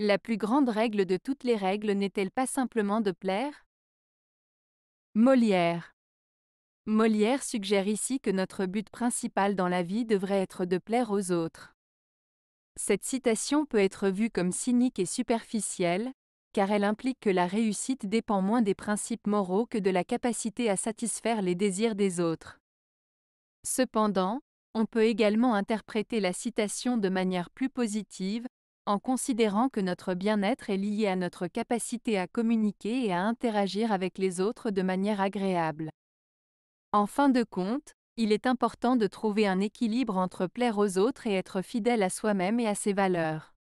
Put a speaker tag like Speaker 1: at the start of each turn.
Speaker 1: La plus grande règle de toutes les règles n'est-elle pas simplement de plaire Molière. Molière suggère ici que notre but principal dans la vie devrait être de plaire aux autres. Cette citation peut être vue comme cynique et superficielle, car elle implique que la réussite dépend moins des principes moraux que de la capacité à satisfaire les désirs des autres. Cependant, on peut également interpréter la citation de manière plus positive, en considérant que notre bien-être est lié à notre capacité à communiquer et à interagir avec les autres de manière agréable. En fin de compte, il est important de trouver un équilibre entre plaire aux autres et être fidèle à soi-même et à ses valeurs.